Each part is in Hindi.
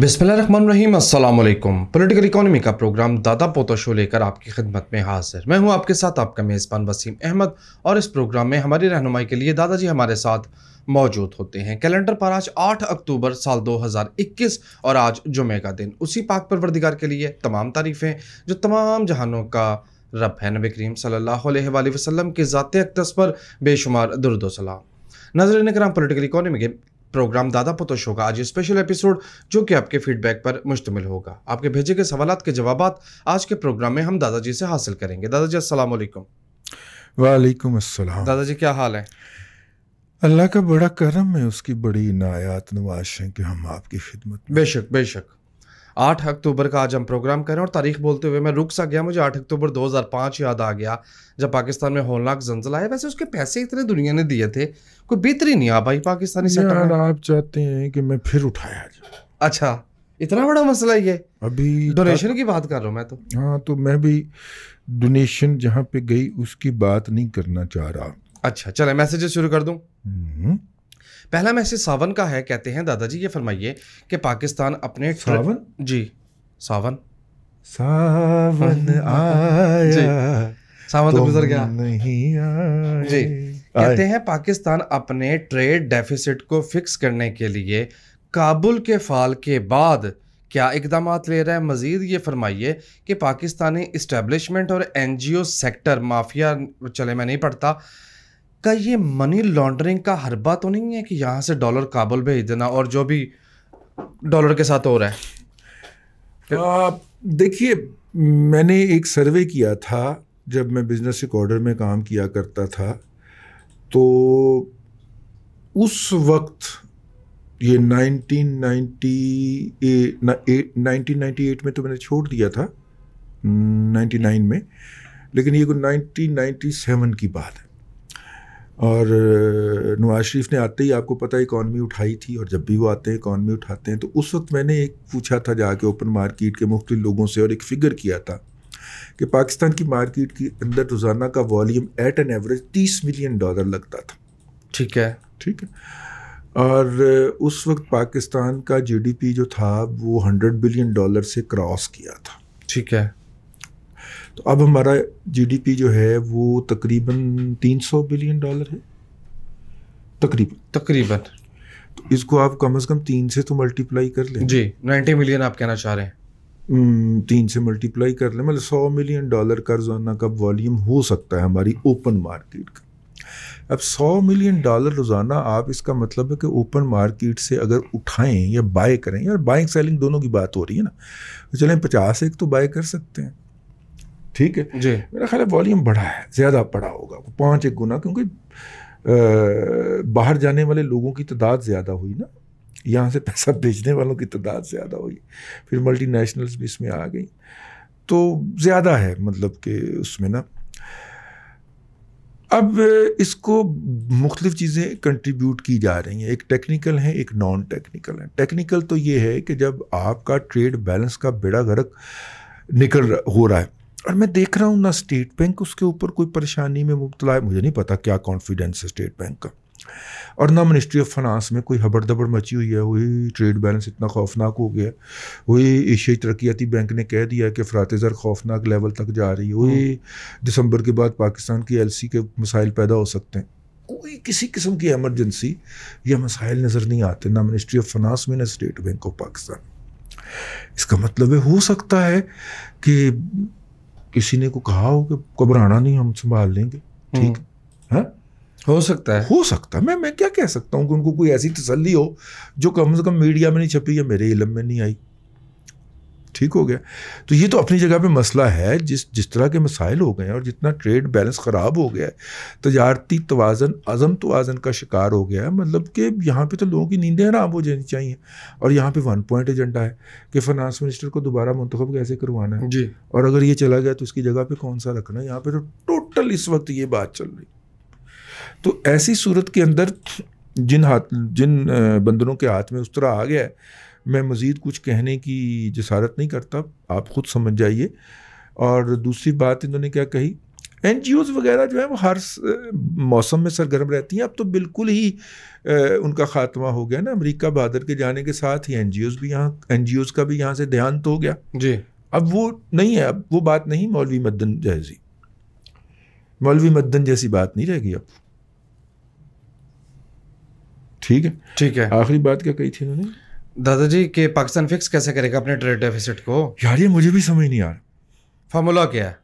बिस्मिल्लाम असलम पोलिटिकल इकानमी का प्रोग्राम दादा पोता शो लेकर आपकी खिदमत में हाजिर मैं हूं आपके साथ आपका मेज़बान वसीम अहमद और इस प्रोग्राम में हमारी रहनुमाई के लिए दादाजी हमारे साथ मौजूद होते हैं कैलेंडर पर आज 8 अक्टूबर साल 2021 और आज जुमे का दिन उसी पाक परवरदिगार के लिए तमाम तारीफ़ें जो तमाम जहानों का रब है नबी करीम सल्ला वसलम के ज़ात अकदस पर बेशुमार दुरुदोसलाम नजर कराम पोलिटिकल इकानमी के प्रोग्राम दादा पोतो शो का आज स्पेशल एपिसोड जो कि आपके फीडबैक पर मुश्तमिल होगा आपके भेजे गए सवाल के जवाब आज के प्रोग्राम में हम दादाजी से हासिल करेंगे दादाजी असलम वालेकुम अस्सलाम दादाजी क्या हाल है अल्लाह का बड़ा करम है उसकी बड़ी नायात नवाश है कि हम आपकी खिदमत बेशक बेशक आठ अक्टूबर का आज हम प्रोग्राम करें और तारीख बोलते हुए मैं रुक सा गया मुझे आठ अक्टूबर 2005 याद आ गया जब पाकिस्तान में होलनाक जंजल आया वैसे उसके पैसे इतने दुनिया ने दिए थे कोई बेहतरी नहीं आ भाई पाकिस्तानी सेक्टर आप चाहते हैं कि मैं फिर उठाया जाए अच्छा इतना बड़ा मसला ये अभी डोनेशन की बात कर रहा हूँ मैं तो हाँ तो मैं भी डोनेशन जहाँ पे गई उसकी बात नहीं करना चाह रहा अच्छा चले मैसेजेस शुरू कर दूँ हम्म। पहला मैसेज सावन का है कहते हैं दादाजी ये फरमाइए कि पाकिस्तान अपने सावन जी सावन सावन हम्म, हाँ, आया सावन तो गुजर गया नहीं आए, जी कहते हैं पाकिस्तान अपने ट्रेड डेफिसिट को फिक्स करने के लिए काबुल के फाल के बाद क्या इकदाम ले रहा है मज़ीद ये फरमाइए कि पाकिस्तानी इस्टेब्लिशमेंट और एनजीओ सेक्टर माफिया चले मैं नहीं पढ़ता का ये मनी लॉन्ड्रिंग का हरबा तो नहीं है कि यहाँ से डॉलर काबुल भेज देना और जो भी डॉलर के साथ हो रहा है देखिए मैंने एक सर्वे किया था जब मैं बिजनेस रिकॉर्डर में काम किया करता था तो उस वक्त ये नाइन्टी 1998 में तो मैंने छोड़ दिया था 99 में लेकिन ये नाइन्टी 1997 की बात है और नवाज शरीफ ने आते ही आपको पता है इकॉनमी उठाई थी और जब भी वो आते हैं इकानमी उठाते हैं तो उस वक्त मैंने एक पूछा था जाके ओपन मार्केट के मुख्त लोगों से और एक फिगर किया था कि पाकिस्तान की मार्केट के अंदर रोज़ाना का वॉल्यूम एट एन एवरेज तीस मिलियन डॉलर लगता था ठीक है ठीक है और उस वक्त पाकिस्तान का जीडीपी जो था वो हंड्रेड बिलियन डॉलर से क्रॉस किया था ठीक है तो अब हमारा जीडीपी जो है वो तकरीबन 300 बिलियन डॉलर है तकरीबन तकरीबन तो इसको आप कम से कम तीन से तो मल्टीप्लाई कर लें जी नाइन्टी मिलियन आप कहना चाह रहे हैं तीन से मल्टीप्लाई कर लें मतलब सौ मिलियन डॉलर का रोज़ाना का वॉल्यूम हो सकता है हमारी ओपन मार्केट का अब सौ मिलियन डॉलर रोज़ाना आप इसका मतलब है कि ओपन मार्केट से अगर उठाएं या बाय करें यार बाइंग सेलिंग दोनों की बात हो रही है ना तो चलें पचास एक तो बाय कर सकते हैं ठीक है मेरा ख्याल है वॉल्यूम बढ़ा है ज़्यादा बढ़ा होगा पाँच एक गुना क्योंकि बाहर जाने वाले लोगों की तादाद ज़्यादा हुई ना यहाँ से पैसा भेजने वालों की तादाद ज़्यादा हुई फिर मल्टीनेशनल्स भी इसमें आ गई तो ज़्यादा है मतलब कि उसमें ना अब इसको मुख्तफ़ चीज़ें कंट्रीब्यूट की जा रही हैं एक टेक्निकल है एक नॉन टेक्निकल है टेक्निकल तो ये है कि जब आपका ट्रेड बैलेंस का बेड़ा गर्क निकल हो रहा है और मैं देख रहा हूँ ना स्टेट बैंक उसके ऊपर कोई परेशानी में मुबतला है मुझे नहीं पता क्या कॉन्फिडेंस है स्टेट बैंक का और ना मिनिस्ट्री ऑफ फाइनेंस में कोई हबड़ दबड़ मची हुई है वही ट्रेड बैलेंस इतना खौफनाक हो गया वही एशियाई तरक्याती बैंक ने कह दिया कि फ़्रातज़र खौफनाक लेवल तक जा रही है हम्म। वही दिसंबर के बाद पाकिस्तान की सी के मसाइल पैदा हो सकते हैं कोई किसी किस्म की एमरजेंसी या मसाइल नज़र नहीं आते ना मिनिस्ट्री ऑफ फाइनेंस में ना स्टेट बैंक ऑफ पाकिस्तान इसका मतलब है हो सकता है कि किसी ने को कहा हो कि घबराना नहीं हम संभाल लेंगे ठीक हम्म। है हो सकता है हो सकता है मैं मैं क्या कह सकता हूँ कि उनको कोई ऐसी तसली हो जो कम से कम मीडिया में नहीं छपी या मेरे इलम में नहीं आई ठीक हो गया तो ये तो अपनी जगह पे मसला है जिस जिस तरह के मसाइल हो गए हैं और जितना ट्रेड बैलेंस ख़राब हो गया है तजारती तोज़न अज़म तोज़न का शिकार हो गया है मतलब कि यहाँ पे तो लोगों की नींदें हराम हो जानी चाहिए और यहाँ पे वन पॉइंट एजेंडा है कि फाइनेंस मिनिस्टर को दोबारा मंतख कैसे करवाना है जी और अगर ये चला गया तो उसकी जगह पर कौन सा रखना है यहाँ पर तो टोटल इस वक्त ये बात चल रही तो ऐसी सूरत के अंदर जिन हाथ जिन बंदरों के हाथ में उस तरह आ गया है मैं मज़ीद कुछ कहने की जसारत नहीं करता आप ख़ुद समझ जाइए और दूसरी बात इन्होंने क्या कही एन जी ओज़ वगैरह जो हैं वो हर मौसम में सरगर्म रहती हैं अब तो बिल्कुल ही ए, उनका ख़ात्मा हो गया ना अमरीका बहादुर के जाने के साथ ही एन जी ओज़ भी यहाँ एन जी ओज़ का भी यहाँ से ध्यान तो हो गया जी अब वो नहीं है अब वो बात नहीं मौलवी मद्दन जैसी मौलवी मदन जैसी बात नहीं रहेगी अब ठीक है ठीक है आखिरी बात क्या कही थी उन्होंने दादाजी के पाकिस्तान फिक्स कैसे करेगा अपने ट्रेड डेफिसिट को यार ये मुझे भी समझ नहीं यार फार्मूला क्या है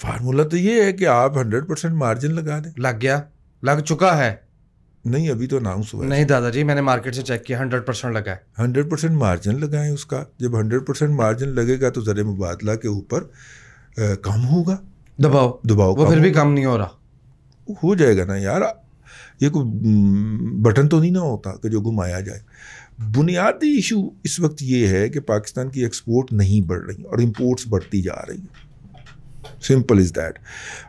फार्मूला तो ये है कि आप हंड्रेड परसेंट मार्जिन लगा दें लग गया लग चुका है नहीं अभी तो अनाउंस हुआ नहीं दादाजी मैंने मार्केट से चेक किया हंड्रेड परसेंट लगा है हंड्रेड परसेंट मार्जिन लगाएं उसका जब हंड्रेड परसेंट मार्जिन लगेगा तो जर मुबादला के ऊपर कम होगा दबाव दबाव वो फिर भी कम नहीं हो रहा हो जाएगा ना यार ये कोई हम्म, बटन तो नहीं ना होता कि जो घुमाया जाए बुनियादी इशू इस वक्त ये है कि पाकिस्तान की एक्सपोर्ट नहीं बढ़ रही और इम्पोर्ट्स बढ़ती जा रही है सिंपल इज़ दैट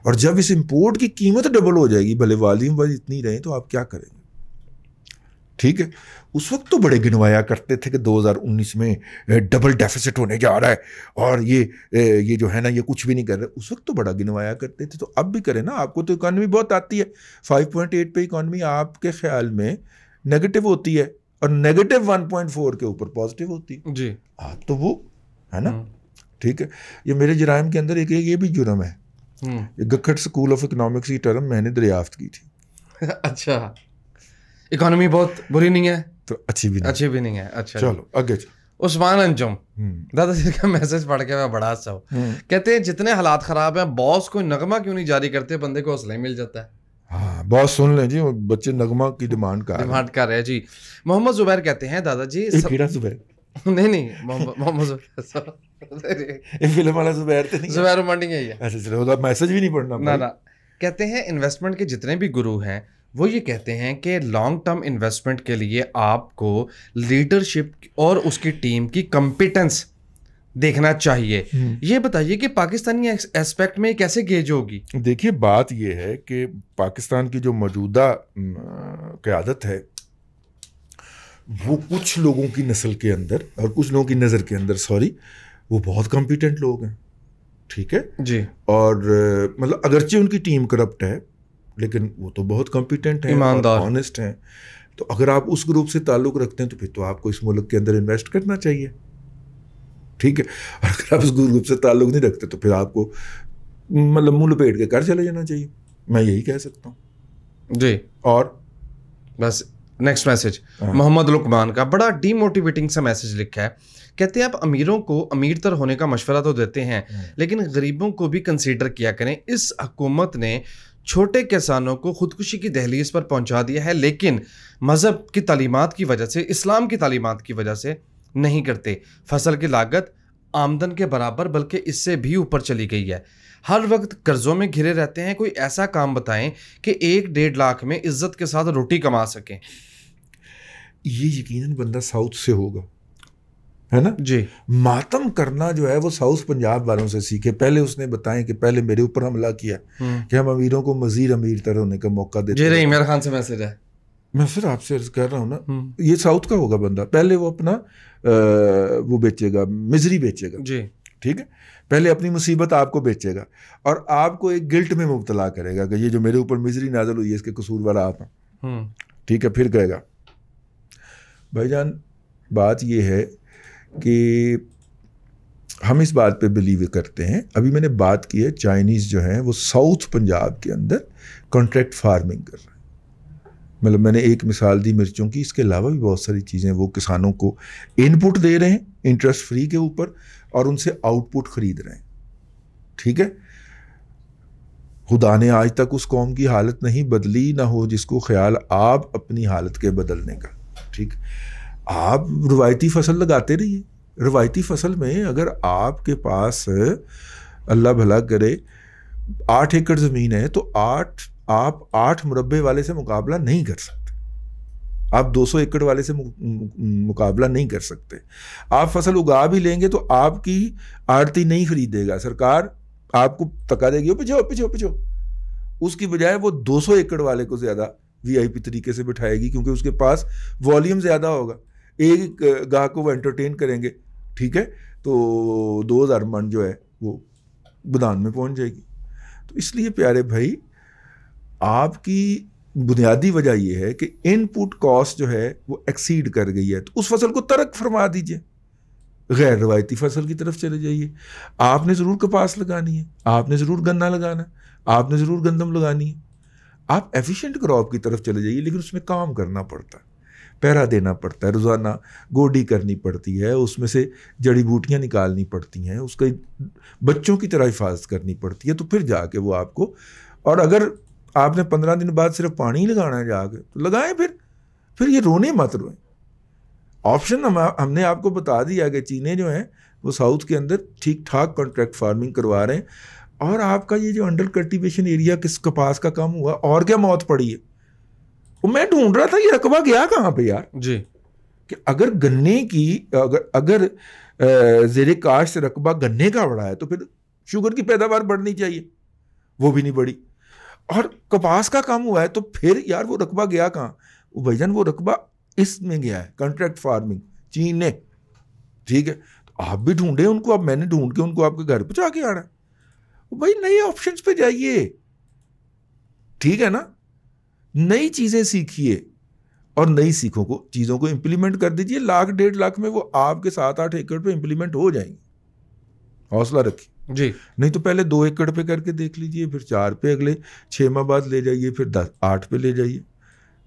और जब इस इम्पोर्ट की कीमत डबल हो जाएगी भले वॉल्यूम वाइज इतनी रहे तो आप क्या करेंगे ठीक है उस वक्त तो बड़े गिनवाया करते थे कि 2019 में डबल डेफिसिट होने जा रहा है और ये ये जो है ना ये कुछ भी नहीं कर रहे उस वक्त तो बड़ा गिनवाया करते थे तो अब भी करें ना आपको तो इकॉनमी बहुत आती है 5.8 पे इकॉनमी आपके ख्याल में नेगेटिव होती है और नेगेटिव 1.4 के ऊपर पॉजिटिव होती है जी आ, हाँ, तो वो है ना हम्म। ठीक है ये मेरे जराइम के अंदर एक एक ये भी जुर्म है हम्म। ये गखट स्कूल ऑफ इकोनॉमिक्स की टर्म मैंने दरियाफ्त की थी अच्छा इकोनॉमी बहुत बुरी नहीं है तो अच्छी भी नहीं अच्छी भी नहीं है अच्छा चलो आगे चलो उस्मान अंजुम हम्म। दादा जी का मैसेज पढ़ के मैं बड़ा सा कहते हैं जितने हालात खराब हैं बॉस कोई नगमा क्यों नहीं जारी करते बंदे को हौसला मिल जाता है हाँ बहुत सुन लें जी बच्चे नगमा की डिमांड कर डिमांड कर रहे हैं जी मोहम्मद जुबैर कहते हैं दादाजी सब... जुबैर नहीं नहीं मोहम्मद जुबैर फिल्म वाला जुबैर तो नहीं जुबैर है अच्छा चलो मैसेज भी नहीं पढ़ना ना ना कहते हैं इन्वेस्टमेंट के जितने भी गुरु हैं वो ये कहते हैं कि लॉन्ग टर्म इन्वेस्टमेंट के लिए आपको लीडरशिप और उसकी टीम की कंपिटेंस देखना चाहिए हम्म। ये बताइए कि पाकिस्तानी एस्पेक्ट में कैसे गेज होगी देखिए बात यह है कि पाकिस्तान की जो मौजूदा क्यादत है वो कुछ लोगों की नस्ल के अंदर और कुछ लोगों की नज़र के अंदर सॉरी वो बहुत कॉम्पिटेंट लोग हैं ठीक है जी और मतलब अगरचे उनकी टीम करप्ट है लेकिन वो तो बहुत कॉम्पिटेंट है ईमानदार ऑनेस्ट हैं तो अगर आप उस ग्रुप से ताल्लुक़ रखते हैं तो फिर तो आपको इस मुल्क के अंदर इन्वेस्ट करना चाहिए ठीक है और अगर आप उस ग्रुप से ताल्लुक नहीं रखते तो फिर आपको मतलब मुँह लपेट के घर चले जाना चाहिए मैं यही कह सकता हूँ जी और बस नेक्स्ट मैसेज हाँ। मोहम्मद लुकमान का बड़ा डीमोटिवेटिंग सा मैसेज लिखा है कहते हैं आप अमीरों को अमीर तर होने का मशवरा तो देते हैं हाँ। लेकिन गरीबों को भी कंसीडर किया करें इस हकूमत ने छोटे किसानों को खुदकुशी की दहलीज पर पहुंचा दिया है लेकिन मज़हब की तालीमत की वजह से इस्लाम की तालीमत की वजह से नहीं करते फसल की लागत आमदन के बराबर बल्कि इससे भी ऊपर चली गई है हर वक्त कर्जों में घिरे रहते हैं कोई ऐसा काम बताएं कि एक डेढ़ लाख में इज्जत के साथ रोटी कमा सकें ये यकीनन बंदा साउथ से होगा है ना जी मातम करना जो है वो साउथ पंजाब वालों से सीखे पहले उसने बताया कि पहले मेरे ऊपर हमला किया हम्म। कि हम अमीरों को मजीद अमीर तरह होने का मौका देते जी मेरे खान से मैसेज है मैं फिर आपसे अर्ज कर रहा हूँ ना हम्म। ये साउथ का होगा बंदा पहले वो अपना आ, वो बेचेगा मिजरी बेचेगा जी ठीक है पहले अपनी मुसीबत आपको बेचेगा और आपको एक गिल्ट में मुबतला करेगा कि ये जो मेरे ऊपर मिजरी नाजल हुई है इसके कसूर वाला आप हम्म। ठीक है फिर कहेगा भाईजान बात यह है कि हम इस बात पे बिलीव करते हैं अभी मैंने बात की है चाइनीज़ जो हैं वो साउथ पंजाब के अंदर कॉन्ट्रैक्ट फार्मिंग कर रहे हैं मतलब मैंने एक मिसाल दी मिर्चों की इसके अलावा भी बहुत सारी चीज़ें वो किसानों को इनपुट दे रहे हैं इंटरेस्ट फ्री के ऊपर और उनसे आउटपुट खरीद रहे हैं ठीक है खुदा ने आज तक उस कौम की हालत नहीं बदली ना हो जिसको ख्याल आप अपनी हालत के बदलने का ठीक आप रवायती फसल लगाते रहिए रवायती फसल में अगर आपके पास अल्लाह भला करे आठ एकड़ ज़मीन है तो आठ आप आठ मुरबे वाले से मुकाबला नहीं कर सकते आप 200 एकड़ वाले से मुकाबला नहीं कर सकते आप फसल उगा भी लेंगे तो आपकी आड़ती नहीं खरीदेगा सरकार आपको तका देगी पिछो पिछो पिछो उसकी बजाय वो 200 एकड़ वाले को ज़्यादा वीआईपी तरीके से बिठाएगी क्योंकि उसके पास वॉल्यूम ज़्यादा होगा एक गाहक को वो एंटरटेन करेंगे ठीक है तो दो हज़ार मन जो है वो गोदान में पहुंच जाएगी तो इसलिए प्यारे भाई आपकी बुनियादी वजह यह है कि इनपुट कॉस्ट जो है वो एक्सीड कर गई है तो उस फसल को तरक फरमा दीजिए गैर रवायती फसल की तरफ चले जाइए आपने ज़रूर कपास लगानी है आपने ज़रूर गन्ना लगाना है आपने ज़रूर गंदम लगानी है आप एफिशिएंट क्रॉप की तरफ चले जाइए लेकिन उसमें काम करना पड़ता है पैरा देना पड़ता है रोज़ाना गोडी करनी पड़ती है उसमें से जड़ी बूटियाँ निकालनी पड़ती हैं उसका बच्चों की तरह हिफाजत करनी पड़ती है तो फिर जाके वो आपको और अगर आपने पंद्रह दिन बाद सिर्फ पानी ही लगाना है जाके तो लगाएं फिर फिर ये रोने मत रोएं ऑप्शन हम हमने आपको बता दिया कि चीने जो हैं वो साउथ के अंदर ठीक ठाक कॉन्ट्रैक्ट फार्मिंग करवा रहे हैं और आपका ये जो अंडर कल्टिवेशन एरिया किस कपास का कम हुआ और क्या मौत पड़ी है वो मैं ढूंढ रहा था ये रकबा गया कहाँ पे यार जी कि अगर गन्ने की अगर अगर जेर काश्त रकबा गन्ने का बढ़ा है तो फिर शुगर की पैदावार बढ़नी चाहिए वो भी नहीं बढ़ी और कपास का काम हुआ है तो फिर यार वो रकबा गया कहाँ वो जान वो रकबा इसमें गया है कॉन्ट्रैक्ट फार्मिंग चीन ने ठीक है तो आप भी ढूंढे उनको आप मैंने ढूंढ के उनको आपके घर पहुँचा के आना भाई नए ऑप्शन पे जाइए ठीक है ना नई चीज़ें सीखिए और नई सीखों को चीज़ों को इंप्लीमेंट कर दीजिए लाख डेढ़ लाख में वो आपके सात आठ एकड़ पे इंप्लीमेंट हो जाएंगे हौसला रखिए जी नहीं तो पहले दो एकड़ पे करके देख लीजिए फिर चार पे अगले छः माह बाद ले जाइए फिर दस आठ पे ले जाइए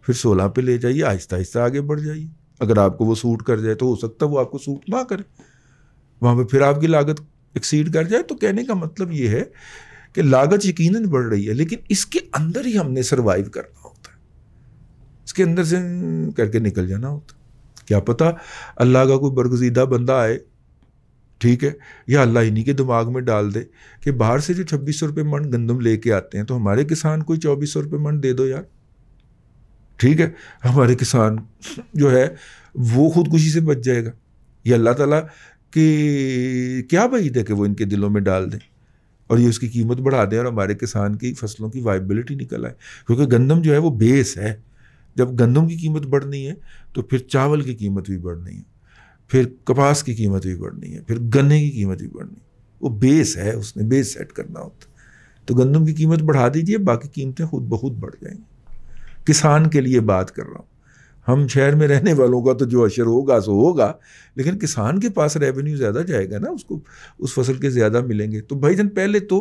फिर सोलह पे ले जाइए आहिस्ता आहिस्ता आगे बढ़ जाइए अगर आपको वो सूट कर जाए तो हो सकता है वो आपको सूट ना करे वहाँ पर फिर आपकी लागत एक्सीड कर जाए तो कहने का मतलब ये है कि लागत यकीन बढ़ रही है लेकिन इसके अंदर ही हमने सर्वाइव करना होता है इसके अंदर से करके निकल जाना होता है क्या पता अल्लाह का कोई बरगजीदा बंदा आए ठीक है या अल्लाह इन्हीं के दिमाग में डाल दे कि बाहर से जो छब्बीस सौ रुपये मन गंदम लेके आते हैं तो हमारे किसान कोई चौबीस सौ रुपये मन दे दो यार ठीक है हमारे किसान जो है वो खुदकुशी से बच जाएगा ये अल्लाह ताला कि क्या वहीद है कि वो इनके दिलों में डाल दें और ये उसकी कीमत बढ़ा दें और हमारे किसान की फसलों की वाइबिलिटी निकल आए क्योंकि गंदम जो है वो बेस है जब गंदम की कीमत बढ़नी है तो फिर चावल की कीमत भी बढ़नी है फिर कपास की कीमत भी बढ़नी है फिर गन्ने की कीमत भी बढ़नी वो बेस है उसने बेस सेट करना होता तो गंदम की कीमत बढ़ा दीजिए बाकी कीमतें खुद बहुत बढ़ जाएंगी किसान के लिए बात कर रहा हूँ हम शहर में रहने वालों का तो जो अशर होगा सो होगा लेकिन किसान के पास रेवेन्यू ज़्यादा जाएगा ना उसको उस फसल के ज़्यादा मिलेंगे तो भाई जान पहले तो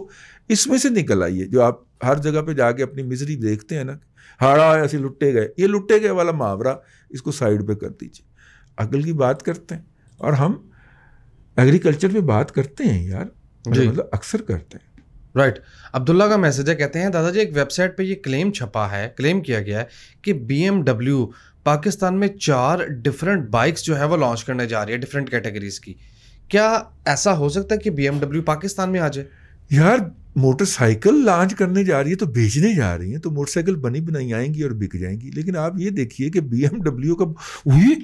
इसमें से निकल आइए जो आप हर जगह पे जाके अपनी मिजरी देखते हैं ना हाड़ा ऐसे लुट्टे गए ये लुट्टे गए वाला मुहावरा इसको साइड पे कर दीजिए अकल की बात करते हैं और हम एग्रीकल्चर पे बात करते हैं यार मतलब, मतलब अक्सर करते हैं राइट right. अब्दुल्ला का मैसेज है कहते हैं दादाजी एक वेबसाइट पे ये क्लेम छपा है क्लेम किया गया है कि बी पाकिस्तान में चार डिफरेंट बाइक्स जो है वो लॉन्च करने जा रही है डिफरेंट कैटेगरीज की क्या ऐसा हो सकता है कि बी पाकिस्तान में आ जाए यार मोटरसाइकिल लॉन्च करने जा रही है तो बेचने जा रही है तो मोटरसाइकिल बनी बनाई आएंगी और बिक जाएंगी लेकिन आप ये देखिए कि बी का हुई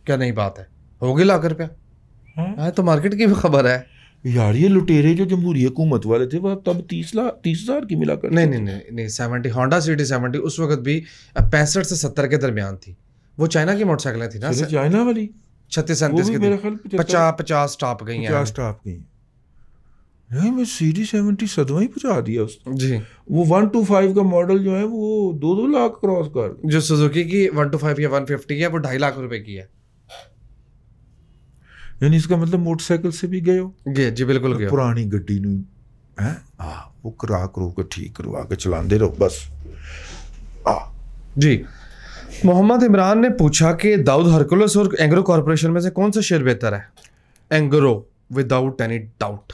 क्या नहीं बात है होगी लाख रुपया हाँ। हाँ, तो नहीं नहीं नहीं नहीं सेवेंटी होंडा सिटी उस वक्त भी पैंसठ से सत्तर के दरमियान थी वो चाइना की मोटरसाइकिलें थी ना चाइना वाली छत्तीस पचास पचास पचास टॉप गई नहीं मैं सी डी सेवेंटी सदमा ही पहुंचा दिया उसको जी वो वन टू फाइव का मॉडल जो है वो दो दो लाख क्रॉस कर जो सुजुकी की वन टू फाइव या वन फिफ्टी है वो ढाई लाख रुपए की है यानी इसका मतलब मोटरसाइकिल से भी गए हो गए जी बिल्कुल तो गए पुरानी गड्डी नहीं है आ, वो करा करो के ठीक करवा के चलाते रहो बस आ जी मोहम्मद इमरान ने पूछा कि दाऊद हरकुलस और एंग्रो कॉरपोरेशन में से कौन सा शेयर बेहतर है Engro without any doubt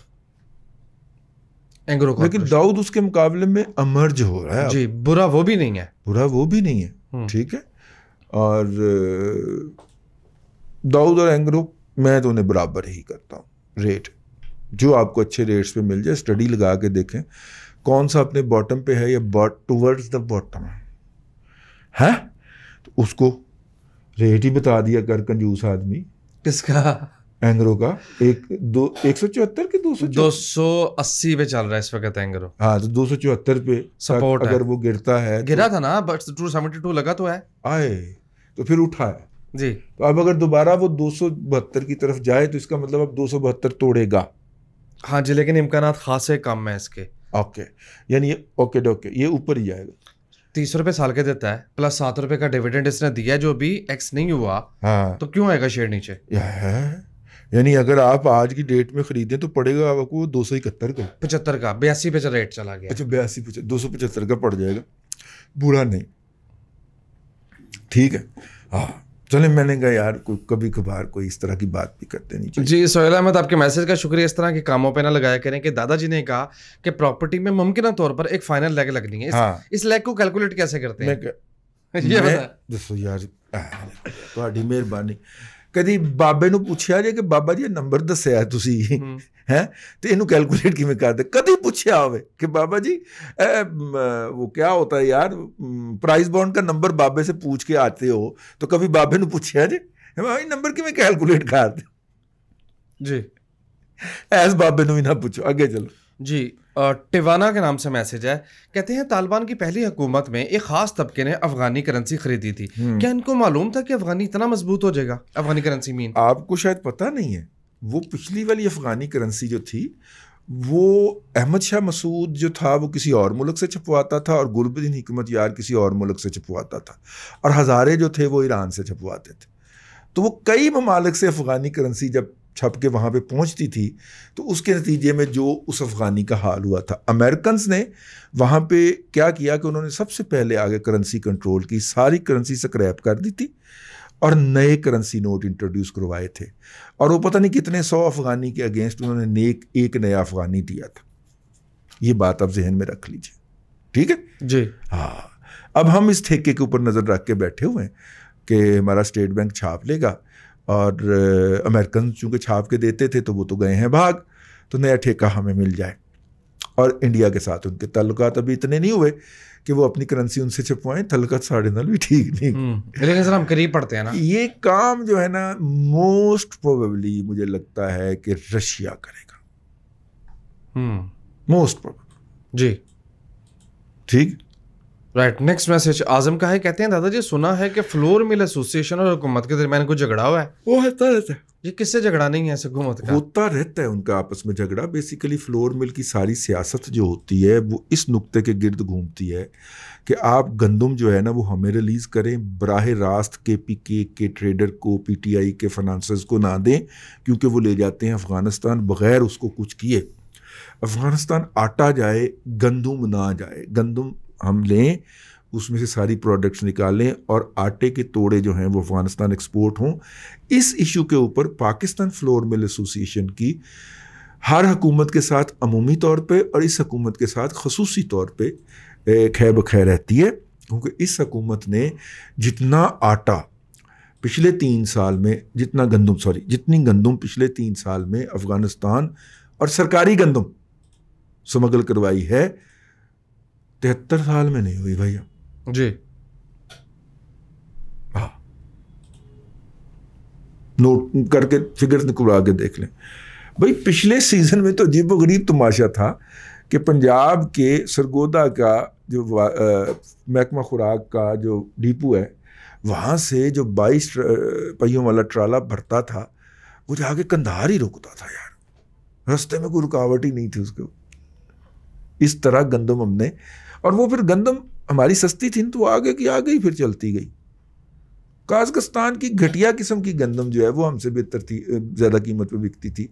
Engro लेकिन दाऊद उसके मुकाबले में अमर्ज हो रहा है जी बुरा वो भी नहीं है बुरा वो भी नहीं है हम्म। ठीक है और दाऊद और एंग्रो मैं तो उन्हें बराबर ही करता हूँ रेट जो आपको अच्छे रेट्स पे मिल जाए स्टडी लगा के देखें कौन सा अपने बॉटम पे है या बॉट टूवर्ड्स द बॉटम है तो उसको रेट ही बता दिया कर कंजूस आदमी किसका एंग्रो का एक दो एक सौ चौहत्तर के दो सौ दो सौ अस्सी पे चल रहा है इस वक्त एंग्रो हाँ तो दो सौ चौहत्तर पे सपोर्ट अगर वो गिरता है तो- गिरा तो, था ना बट टू सेवेंटी टू लगा तो है आए तो फिर उठा है जी तो अब अगर दोबारा वो दो सौ बहत्तर की तरफ जाए तो इसका मतलब अब दो सौ बहत्तर तोड़ेगा हाँ जी लेकिन इम्कान खासे कम है इसके ओके यानी ओके डोके ये ऊपर ही जाएगा तीस रुपए साल के देता है प्लस सात रुपए का डिविडेंड इसने दिया जो अभी एक्स नहीं हुआ हाँ। तो क्यों आएगा शेयर नीचे यानी अगर आप आज की डेट में खरीदें तो पड़ेगा आपको दो सौ इकहत्तर का पचहत्तर का बयासी पे रेट चला गया अच्छा बयासी दो सौ पचहत्तर का पड़ जाएगा बुरा नहीं ठीक है हाँ चले मैंने कहा यार कोई कभी कभार कोई इस तरह की बात भी करते नहीं जी सोहेल अहमद आपके मैसेज का शुक्रिया इस तरह के कामों पे ना लगाया करें कि दादाजी ने कहा कि प्रॉपर्टी में मुमकिन तौर पर एक फाइनल लैग लगनी है इस, हाँ। लैग को कैलकुलेट कैसे करते हैं ये यार मेहरबानी ਕਦੀ ਬਾਬੇ ਨੂੰ ਪੁੱਛਿਆ ਜੇ ਕਿ ਬਾਬਾ ਜੀ ਇਹ ਨੰਬਰ ਦੱਸਿਆ ਤੁਸੀਂ ਹੈ ਤੇ ਇਹਨੂੰ ਕੈਲਕੂਲੇਟ ਕਿਵੇਂ ਕਰਦੇ ਕਦੀ ਪੁੱਛਿਆ ਹੋਵੇ ਕਿ ਬਾਬਾ ਜੀ ਉਹ ਕੀ ਹੁੰਦਾ ਯਾਰ ਪ੍ਰਾਈਸ ਬੌਂਡ ਦਾ ਨੰਬਰ ਬਾਬੇ ਸੇ ਪੁੱਛ ਕੇ ਆਤੇ ਹੋ तो कभी बाबे ने पूछा जे भाई नंबर किवें कैलकुलेट कर जी एस बाबे नु भी ना पूछो आगे चलो जी टिवाना के नाम से मैसेज है कहते हैं तालिबान की पहली हुकूमत में एक खास तबके ने अफगानी करेंसी खरीदी थी हम्म। क्या इनको मालूम था कि अफगानी इतना मजबूत हो जाएगा अफगानी करेंसी मीन आपको शायद पता नहीं है वो पिछली वाली अफगानी करेंसी जो थी वो अहमद शाह मसूद जो था वो किसी और मुल्क से छपवाता था और गुलबदीन हिकमत यार किसी और मुल्क से छपवाता था और हज़ारे जो थे वो ईरान से छपवाते थे तो वो कई ममालिक से अफगानी करेंसी जब छप के वहाँ पे पहुँचती थी तो उसके नतीजे में जो उस अफगानी का हाल हुआ था अमेरिकन ने वहाँ पे क्या किया कि उन्होंने सबसे पहले आगे करेंसी कंट्रोल की सारी करेंसी स्क्रैप कर दी थी और नए करेंसी नोट इंट्रोड्यूस करवाए थे और वो पता नहीं कितने सौ अफगानी के अगेंस्ट उन्होंने नेक एक नया अफगानी दिया था ये बात आप जहन में रख लीजिए ठीक है जी हाँ अब हम इस ठेके के ऊपर नज़र रख के बैठे हुए हैं कि हमारा स्टेट बैंक छाप लेगा और अमेरिकन चूँकि छाप के देते थे तो वो तो गए हैं भाग तो नया ठेका हमें मिल जाए और इंडिया के साथ उनके तल्लुकात अभी इतने नहीं हुए कि वो अपनी करेंसी उनसे छपवाएं तल्लुकात साढ़े नाल भी ठीक नहीं हम्म, लेकिन सर हम करीब पड़ते हैं ना ये काम जो है ना मोस्ट प्रोबेबली मुझे लगता है कि रशिया करेगा मोस्ट हम्म। प्रोबेबली जी ठीक राइट नेक्स्ट मैसेज आजम का है कहते हैं दादाजी सुना है कि फ्लोर मिल एसोसिएशन और हुकूमत के दरमियान कुछ झगड़ा हुआ है वो होता रहता है ये किससे झगड़ा नहीं है हुकूमत का होता रहता है उनका आपस में झगड़ा बेसिकली फ्लोर मिल की सारी सियासत जो होती है वो इस नुक्ते के गिर्द घूमती है कि आप गंदम जो है ना वो हमें रिलीज़ करें बराह रास्त के पी के के ट्रेडर को पी टी आई के फाइनेंसर्स को ना दें क्योंकि वो ले जाते हैं अफ़गानिस्तान बग़ैर उसको कुछ किए अफ़गानिस्तान आटा जाए गंदम ना जाए गंदम हम लें उसमें से सारी प्रोडक्ट्स निकालें और आटे के तोड़े जो हैं वो अफ़गानिस्तान एक्सपोर्ट हों इस इशू के ऊपर पाकिस्तान फ्लोर मिल एसोसिएशन की हर हकूमत के साथ अमूमी तौर पे और इस हकूमत के साथ खसूसी तौर पे खै बखै रहती है क्योंकि इस हकूमत ने जितना आटा पिछले तीन साल में जितना गंदम सॉरी जितनी गंदम पिछले तीन साल में अफ़गानिस्तान और सरकारी गंदम स्मगल करवाई है तिहत्तर साल में नहीं हुई भैया जी हाँ नोट करके फिगर निकलवा के देख लें भाई पिछले सीजन में तो अजीब गरीब तमाशा था कि पंजाब के सरगोदा का जो महकमा खुराक का जो डिपो है वहाँ से जो बाईस पहियों वाला ट्राला भरता था वो जाके कंधार ही रुकता था यार रास्ते में कोई रुकावट ही नहीं थी उसको इस तरह गंदम हमने और वो फिर गंदम हमारी सस्ती थी तो आगे की आ गई फिर चलती गई काजकस्तान की घटिया किस्म की गंदम जो है वो हमसे बेहतर थी ज़्यादा कीमत पर बिकती थी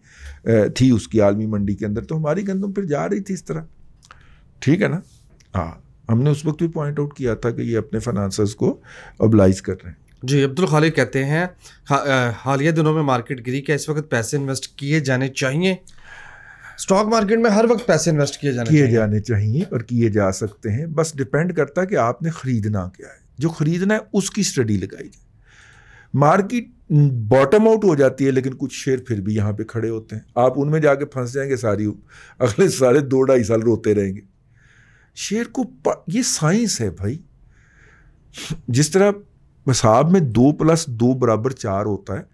थी उसकी आलमी मंडी के अंदर तो हमारी गंदम फिर जा रही थी इस तरह ठीक है ना हाँ हमने उस वक्त भी पॉइंट आउट किया था कि ये अपने फाइनेंसर्स को अबलाइज कर रहे हैं जी अब्दुल खालिद कहते हैं हा, हालिया दिनों में मार्केट गिरी क्या इस वक्त पैसे इन्वेस्ट किए जाने चाहिए स्टॉक मार्केट में हर वक्त पैसे इन्वेस्ट किए जाने किए जाने चाहिए और किए जा सकते हैं बस डिपेंड करता है कि आपने खरीदना क्या है जो खरीदना है उसकी स्टडी लगाई जाए मार्केट बॉटम आउट हो जाती है लेकिन कुछ शेयर फिर भी यहाँ पे खड़े होते हैं आप उनमें जाके फंस जाएंगे सारी अगले सारे दो ढाई साल रोते रहेंगे शेयर को ये साइंस है भाई जिस तरह हिसाब में दो प्लस दो बराबर चार होता है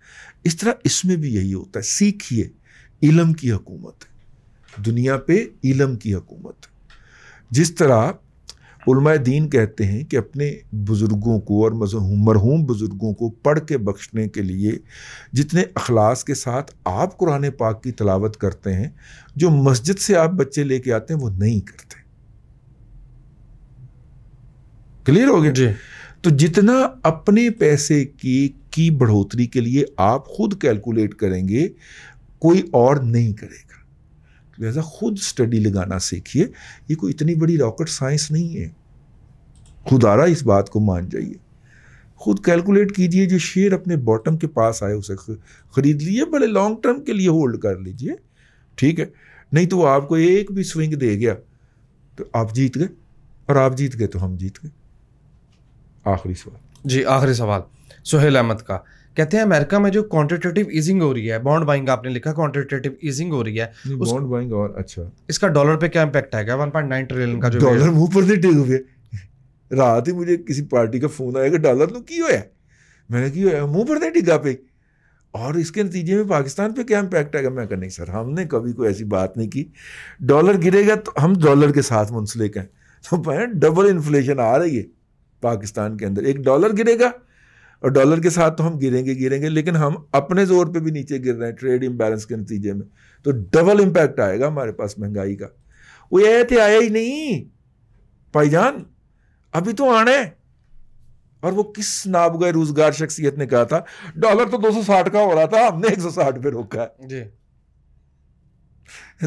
इस तरह इसमें भी यही होता है सीखिए इलम की हकूमत है दुनिया पे इलम की हकूमत जिस तरह उलमा दीन कहते हैं कि अपने बुज़ुर्गों को और मरहूम बुज़ुर्गों को पढ़ के बख्शने के लिए जितने अखलास के साथ आप कुरान पाक की तलावत करते हैं जो मस्जिद से आप बच्चे लेके आते हैं वो नहीं करते क्लियर हो गया जी तो जितना अपने पैसे की की बढ़ोतरी के लिए आप खुद कैलकुलेट करेंगे कोई और नहीं करेगा लिहाजा खुद स्टडी लगाना सीखिए ये कोई इतनी बड़ी रॉकेट साइंस नहीं है खुदारा इस बात को मान जाइए खुद कैलकुलेट कीजिए जो शेयर अपने बॉटम के पास आए उसे ख़रीद लीजिए बड़े लॉन्ग टर्म के लिए होल्ड कर लीजिए ठीक है नहीं तो आपको एक भी स्विंग दे गया तो आप जीत गए और आप जीत गए तो हम जीत गए आखिरी सवाल जी आखिरी सवाल सुहेल अहमद का कहते हैं अमेरिका में जो क्वांटिटेटिव ईजिंग हो रही है बॉन्ड बाइंग आपने लिखा क्वांटिटेटिव ईजिंग हो रही है बॉन्ड बाइंग और अच्छा इसका डॉलर पे क्या इम्पैक्ट आएगा 1.9 ट्रिलियन का जो डॉलर मुंह पर से टेक हुए रात ही मुझे किसी पार्टी का फोन आया कि डॉलर तो की होया मैंने की होया मुंह पर से टिका पे और इसके नतीजे में पाकिस्तान पे क्या इम्पैक्ट आएगा मैं कह नहीं सर हमने कभी कोई ऐसी बात नहीं की डॉलर गिरेगा तो हम डॉलर के साथ मुंसलिक हैं तो डबल इन्फ्लेशन आ रही है पाकिस्तान के अंदर एक डॉलर गिरेगा और डॉलर के साथ तो हम गिरेंगे गिरेंगे लेकिन हम अपने जोर पे भी नीचे गिर रहे हैं ट्रेड इम्बैलेंस के नतीजे में तो डबल इम्पैक्ट आएगा हमारे पास महंगाई का वो ये थे आया ही नहीं भाईजान अभी तो आना है और वो किस नाब गए रोजगार शख्सियत ने कहा था डॉलर तो 260 का हो रहा था हमने 160 पे रोका है जी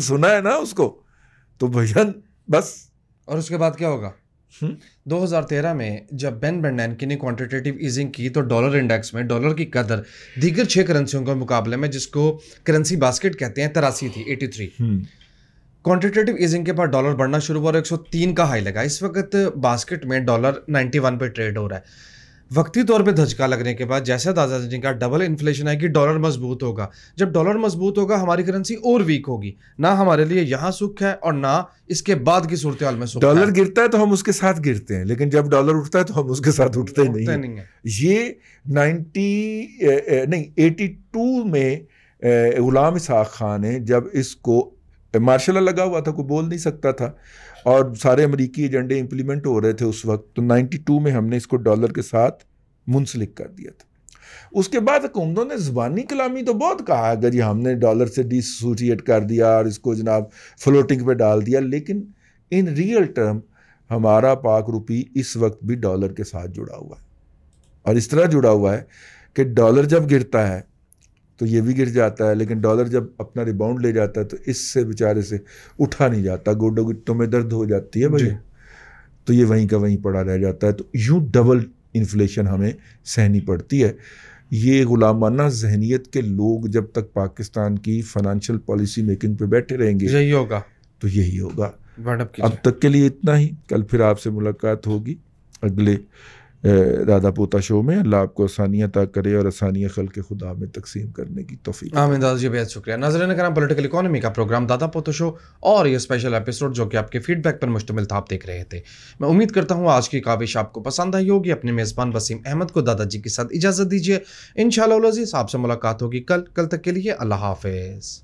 सुना है ना उसको तो भाईजान बस और उसके बाद क्या होगा दो हज़ार तेरह में जब बेन बेंडैनकी ने क्वांटिटेटिव ईजिंग की तो डॉलर इंडेक्स में डॉलर की कदर दीगर छह करेंसियों के मुकाबले में जिसको करेंसी बास्केट कहते हैं तरासी थी एटी थ्री क्वान्टिटेटिव ईजिंग के बाद डॉलर बढ़ना शुरू हुआ और 103 का हाई लगा इस वक्त बास्केट में डॉलर 91 पे ट्रेड हो रहा है वक्ती तौर पे धचका लगने के बाद जैसा दादाजी जी का डबल इन्फ्लेशन है कि डॉलर मजबूत होगा जब डॉलर मजबूत होगा हमारी करेंसी और वीक होगी ना हमारे लिए यहाँ सुख है और ना इसके बाद की सूरत में सुख डॉलर गिरता है तो हम उसके साथ गिरते हैं लेकिन जब डॉलर उठता है तो हम उसके साथ उठते, उठते नहीं, नहीं है ये नाइन्टी नहीं एटी में गुलाम इसहाक खान ने जब इसको मार्शल लगा हुआ था कोई बोल नहीं सकता था और सारे अमरीकी एजेंडे इम्प्लीमेंट हो रहे थे उस वक्त तो 92 में हमने इसको डॉलर के साथ मुंसलिक कर दिया था उसके बाद हुकूमतों ने ज़बानी कलामी तो बहुत कहा अगर ये हमने डॉलर से डिसोसिएट कर दिया और इसको जनाब फ्लोटिंग पे डाल दिया लेकिन इन रियल टर्म हमारा पाक रुपी इस वक्त भी डॉलर के साथ जुड़ा हुआ है और इस तरह जुड़ा हुआ है कि डॉलर जब गिरता है तो ये भी गिर जाता है लेकिन डॉलर जब अपना रिबाउंड ले जाता है तो इससे बेचारे से उठा नहीं जाता गोडो गुट्टों में दर्द हो जाती है भाई तो ये वहीं का वहीं पड़ा रह जाता है तो यूँ डबल इन्फ्लेशन हमें सहनी पड़ती है ये गुलामाना जहनीत के लोग जब तक पाकिस्तान की फाइनेंशियल पॉलिसी मेकिंग पे बैठे रहेंगे यही होगा तो यही होगा अब तक के लिए इतना ही कल फिर आपसे मुलाकात होगी अगले दादा पोता शो में अल्लाह आपको आसानियाँ तक करे और आसानियाँ खल के खुदा में तकसीम करने की तोफ़ी आमिन दादा जी बेहद शुक्रिया नाजरन कराम पोलिटिकल इकानमी का प्रोग्राम दादा पोता शो और ये स्पेशल एपिसोड जो कि आपके फीडबैक पर मुश्तमिल था आप देख रहे थे मैं उम्मीद करता हूँ आज की काविश आपको पसंद आई होगी अपने मेज़बान वसीम अहमद को दादाजी के साथ इजाज़त दीजिए इन शाह आपसे मुलाकात होगी कल कल तक के लिए अल्लाह हाफिज़